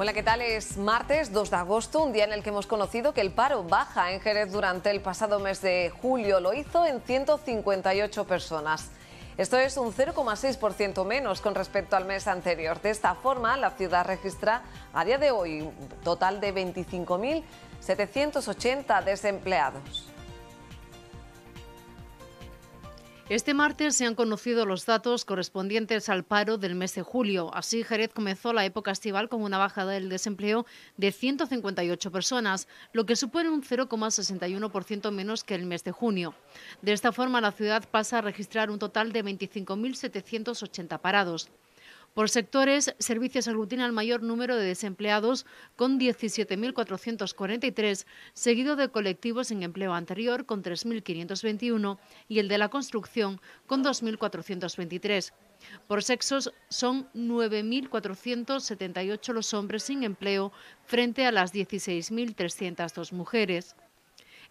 Hola, ¿qué tal? Es martes 2 de agosto, un día en el que hemos conocido que el paro baja en Jerez durante el pasado mes de julio. Lo hizo en 158 personas. Esto es un 0,6% menos con respecto al mes anterior. De esta forma, la ciudad registra a día de hoy un total de 25.780 desempleados. Este martes se han conocido los datos correspondientes al paro del mes de julio. Así, Jerez comenzó la época estival con una bajada del desempleo de 158 personas, lo que supone un 0,61% menos que el mes de junio. De esta forma, la ciudad pasa a registrar un total de 25.780 parados. Por sectores, servicios aglutina el mayor número de desempleados con 17.443, seguido de colectivos sin empleo anterior con 3.521 y el de la construcción con 2.423. Por sexos, son 9.478 los hombres sin empleo frente a las 16.302 mujeres.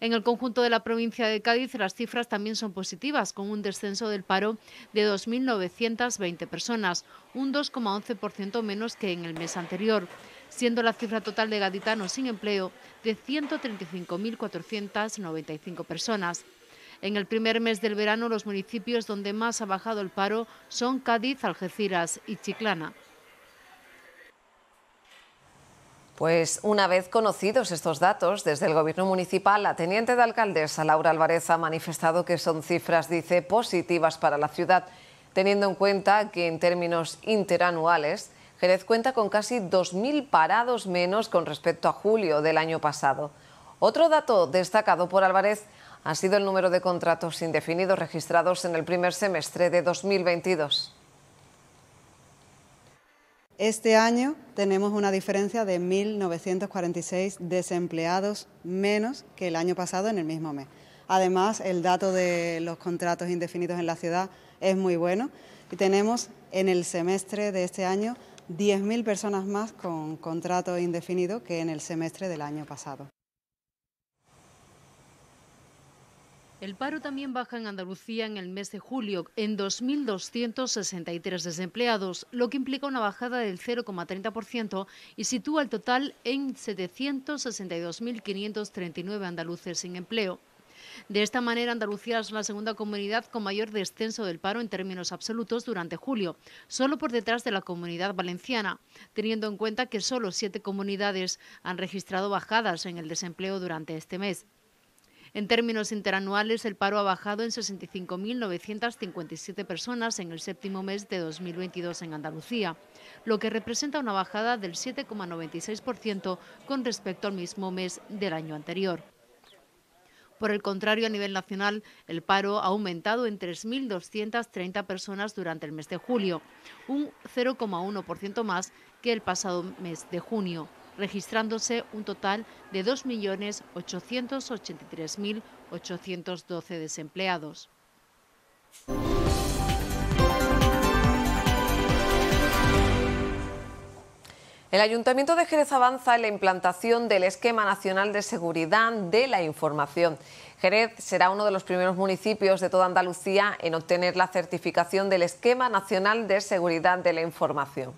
En el conjunto de la provincia de Cádiz las cifras también son positivas, con un descenso del paro de 2.920 personas, un 2,11% menos que en el mes anterior, siendo la cifra total de gaditanos sin empleo de 135.495 personas. En el primer mes del verano los municipios donde más ha bajado el paro son Cádiz, Algeciras y Chiclana. Pues una vez conocidos estos datos desde el Gobierno Municipal, la teniente de alcaldesa Laura Álvarez ha manifestado que son cifras, dice, positivas para la ciudad, teniendo en cuenta que en términos interanuales, Jerez cuenta con casi 2.000 parados menos con respecto a julio del año pasado. Otro dato destacado por Álvarez ha sido el número de contratos indefinidos registrados en el primer semestre de 2022. Este año tenemos una diferencia de 1.946 desempleados menos que el año pasado en el mismo mes. Además, el dato de los contratos indefinidos en la ciudad es muy bueno y tenemos en el semestre de este año 10.000 personas más con contrato indefinido que en el semestre del año pasado. El paro también baja en Andalucía en el mes de julio, en 2.263 desempleados, lo que implica una bajada del 0,30% y sitúa el total en 762.539 andaluces sin empleo. De esta manera, Andalucía es la segunda comunidad con mayor descenso del paro en términos absolutos durante julio, solo por detrás de la comunidad valenciana, teniendo en cuenta que solo siete comunidades han registrado bajadas en el desempleo durante este mes. En términos interanuales, el paro ha bajado en 65.957 personas en el séptimo mes de 2022 en Andalucía, lo que representa una bajada del 7,96% con respecto al mismo mes del año anterior. Por el contrario, a nivel nacional, el paro ha aumentado en 3.230 personas durante el mes de julio, un 0,1% más que el pasado mes de junio registrándose un total de 2.883.812 desempleados. El Ayuntamiento de Jerez avanza en la implantación del Esquema Nacional de Seguridad de la Información. Jerez será uno de los primeros municipios de toda Andalucía en obtener la certificación del Esquema Nacional de Seguridad de la Información.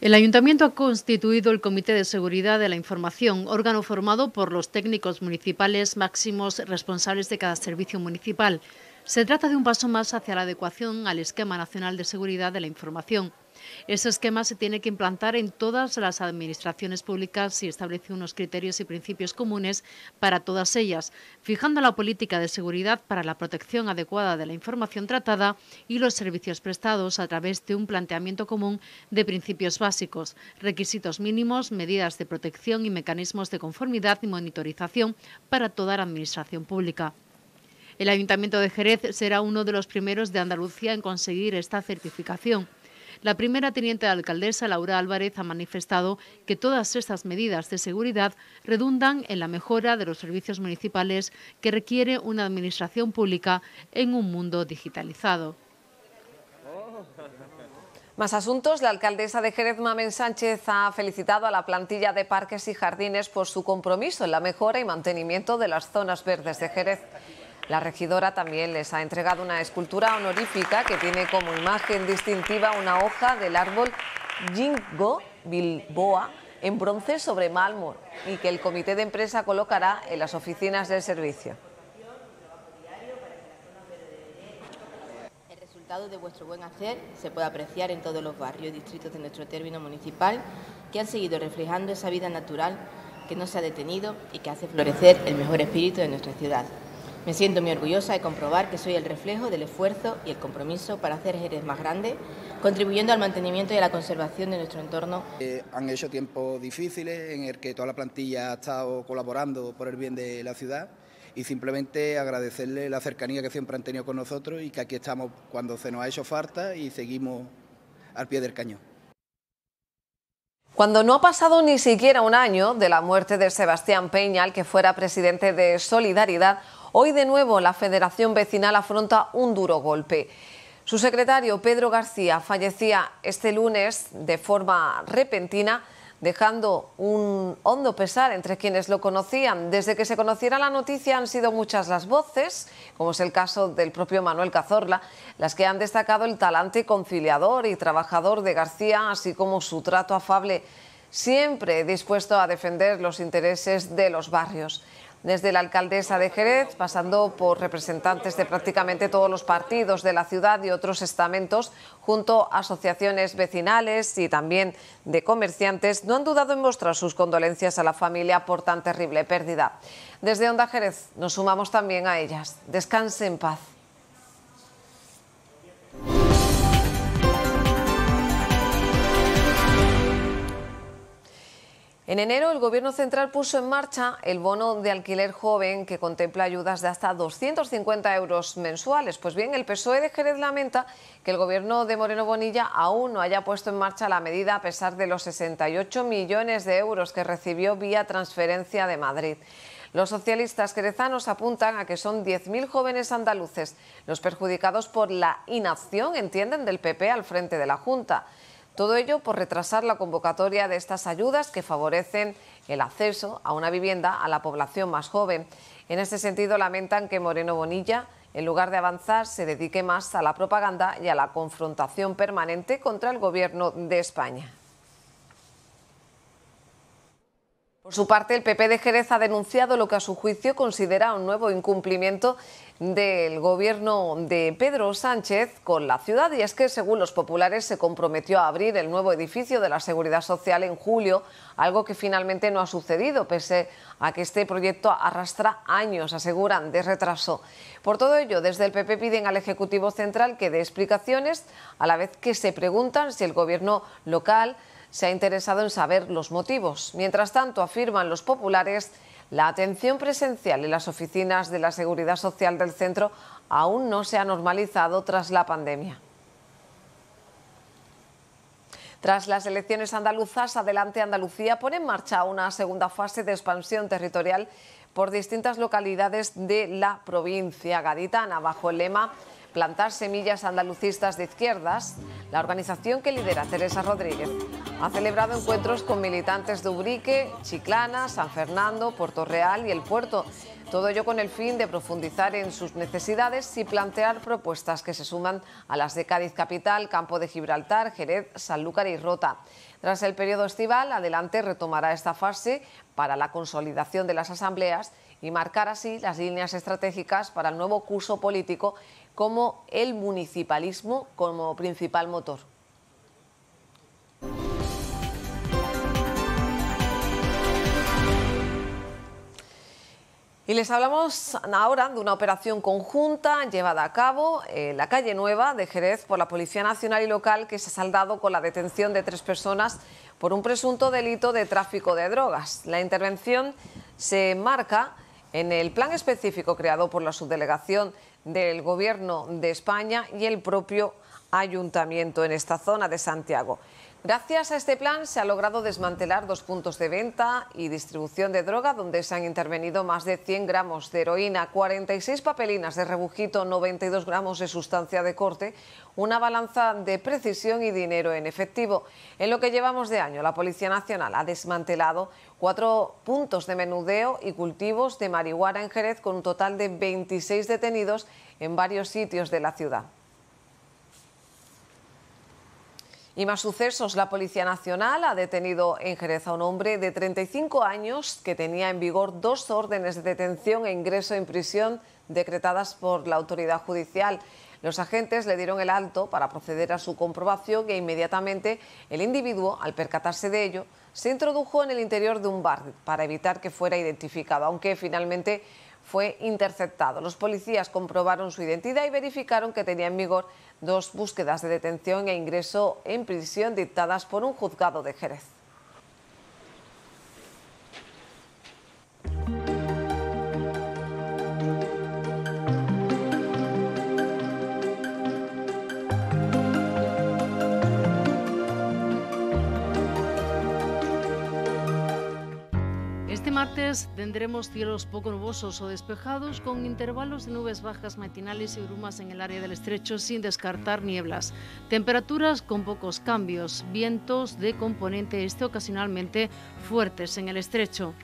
El Ayuntamiento ha constituido el Comité de Seguridad de la Información, órgano formado por los técnicos municipales máximos responsables de cada servicio municipal. Se trata de un paso más hacia la adecuación al Esquema Nacional de Seguridad de la Información, ese esquema se tiene que implantar en todas las administraciones públicas y establece unos criterios y principios comunes para todas ellas, fijando la política de seguridad para la protección adecuada de la información tratada y los servicios prestados a través de un planteamiento común de principios básicos, requisitos mínimos, medidas de protección y mecanismos de conformidad y monitorización para toda la administración pública. El Ayuntamiento de Jerez será uno de los primeros de Andalucía en conseguir esta certificación. La primera teniente de alcaldesa, Laura Álvarez, ha manifestado que todas estas medidas de seguridad redundan en la mejora de los servicios municipales que requiere una administración pública en un mundo digitalizado. Más asuntos. La alcaldesa de Jerez, Mamen Sánchez, ha felicitado a la plantilla de parques y jardines por su compromiso en la mejora y mantenimiento de las zonas verdes de Jerez. La regidora también les ha entregado una escultura honorífica que tiene como imagen distintiva una hoja del árbol Jingo Bilboa en bronce sobre mármol y que el comité de empresa colocará en las oficinas del servicio. El resultado de vuestro buen hacer se puede apreciar en todos los barrios y distritos de nuestro término municipal que han seguido reflejando esa vida natural que no se ha detenido y que hace florecer el mejor espíritu de nuestra ciudad. Me siento muy orgullosa de comprobar que soy el reflejo del esfuerzo y el compromiso para hacer Jerez más grande, contribuyendo al mantenimiento y a la conservación de nuestro entorno. Eh, han hecho tiempos difíciles en el que toda la plantilla ha estado colaborando por el bien de la ciudad y simplemente agradecerle la cercanía que siempre han tenido con nosotros y que aquí estamos cuando se nos ha hecho falta y seguimos al pie del cañón. Cuando no ha pasado ni siquiera un año de la muerte de Sebastián Peña, que fuera presidente de Solidaridad, Hoy de nuevo la Federación Vecinal afronta un duro golpe. Su secretario, Pedro García, fallecía este lunes de forma repentina, dejando un hondo pesar entre quienes lo conocían. Desde que se conociera la noticia han sido muchas las voces, como es el caso del propio Manuel Cazorla, las que han destacado el talante conciliador y trabajador de García, así como su trato afable, siempre dispuesto a defender los intereses de los barrios desde la alcaldesa de Jerez, pasando por representantes de prácticamente todos los partidos de la ciudad y otros estamentos, junto a asociaciones vecinales y también de comerciantes, no han dudado en mostrar sus condolencias a la familia por tan terrible pérdida. Desde Onda Jerez nos sumamos también a ellas. Descanse en paz. En enero, el Gobierno Central puso en marcha el bono de alquiler joven que contempla ayudas de hasta 250 euros mensuales. Pues bien, el PSOE de Jerez lamenta que el Gobierno de Moreno Bonilla aún no haya puesto en marcha la medida a pesar de los 68 millones de euros que recibió vía transferencia de Madrid. Los socialistas jerezanos apuntan a que son 10.000 jóvenes andaluces los perjudicados por la inacción, entienden, del PP al frente de la Junta. Todo ello por retrasar la convocatoria de estas ayudas que favorecen el acceso a una vivienda a la población más joven. En este sentido, lamentan que Moreno Bonilla, en lugar de avanzar, se dedique más a la propaganda y a la confrontación permanente contra el Gobierno de España. Por su parte, el PP de Jerez ha denunciado lo que a su juicio considera un nuevo incumplimiento del gobierno de Pedro Sánchez con la ciudad y es que, según los populares, se comprometió a abrir el nuevo edificio de la Seguridad Social en julio, algo que finalmente no ha sucedido, pese a que este proyecto arrastra años, aseguran, de retraso. Por todo ello, desde el PP piden al Ejecutivo Central que dé explicaciones, a la vez que se preguntan si el gobierno local se ha interesado en saber los motivos. Mientras tanto, afirman los populares, la atención presencial en las oficinas de la Seguridad Social del centro aún no se ha normalizado tras la pandemia. Tras las elecciones andaluzas, Adelante Andalucía pone en marcha una segunda fase de expansión territorial por distintas localidades de la provincia gaditana, bajo el lema plantar semillas andalucistas de izquierdas, la organización que lidera Teresa Rodríguez ha celebrado encuentros con militantes de Ubrique, Chiclana, San Fernando, Puerto Real y el puerto. Todo ello con el fin de profundizar en sus necesidades y plantear propuestas que se suman a las de Cádiz Capital, Campo de Gibraltar, Jerez, Sanlúcar y Rota. Tras el periodo estival, Adelante retomará esta fase para la consolidación de las asambleas y marcar así las líneas estratégicas para el nuevo curso político como el municipalismo como principal motor. Y les hablamos ahora de una operación conjunta llevada a cabo en la calle Nueva de Jerez por la Policía Nacional y Local que se ha saldado con la detención de tres personas por un presunto delito de tráfico de drogas. La intervención se marca en el plan específico creado por la subdelegación del Gobierno de España y el propio ayuntamiento en esta zona de Santiago. Gracias a este plan se ha logrado desmantelar dos puntos de venta y distribución de droga donde se han intervenido más de 100 gramos de heroína, 46 papelinas de rebujito, 92 gramos de sustancia de corte, una balanza de precisión y dinero en efectivo. En lo que llevamos de año, la Policía Nacional ha desmantelado cuatro puntos de menudeo y cultivos de marihuana en Jerez con un total de 26 detenidos en varios sitios de la ciudad. Y más sucesos. La Policía Nacional ha detenido en Jerez a un hombre de 35 años que tenía en vigor dos órdenes de detención e ingreso en prisión decretadas por la autoridad judicial. Los agentes le dieron el alto para proceder a su comprobación e inmediatamente el individuo, al percatarse de ello, se introdujo en el interior de un bar para evitar que fuera identificado, aunque finalmente fue interceptado. Los policías comprobaron su identidad y verificaron que tenía en vigor dos búsquedas de detención e ingreso en prisión dictadas por un juzgado de Jerez. Este martes tendremos cielos poco nubosos o despejados con intervalos de nubes bajas matinales y brumas en el área del estrecho sin descartar nieblas. Temperaturas con pocos cambios, vientos de componente este ocasionalmente fuertes en el estrecho.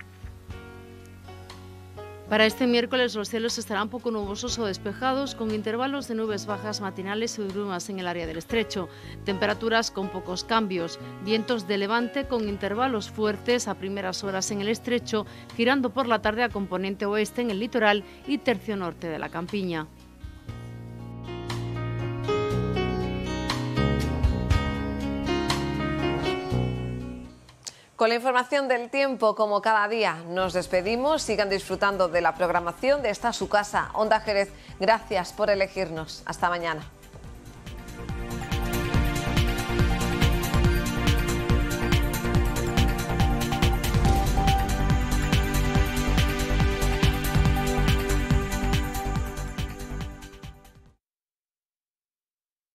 Para este miércoles los cielos estarán poco nubosos o despejados con intervalos de nubes bajas matinales y brumas en el área del estrecho, temperaturas con pocos cambios, vientos de levante con intervalos fuertes a primeras horas en el estrecho, girando por la tarde a componente oeste en el litoral y tercio norte de la campiña. Con la información del tiempo, como cada día, nos despedimos. Sigan disfrutando de la programación de esta su casa. Onda Jerez, gracias por elegirnos. Hasta mañana.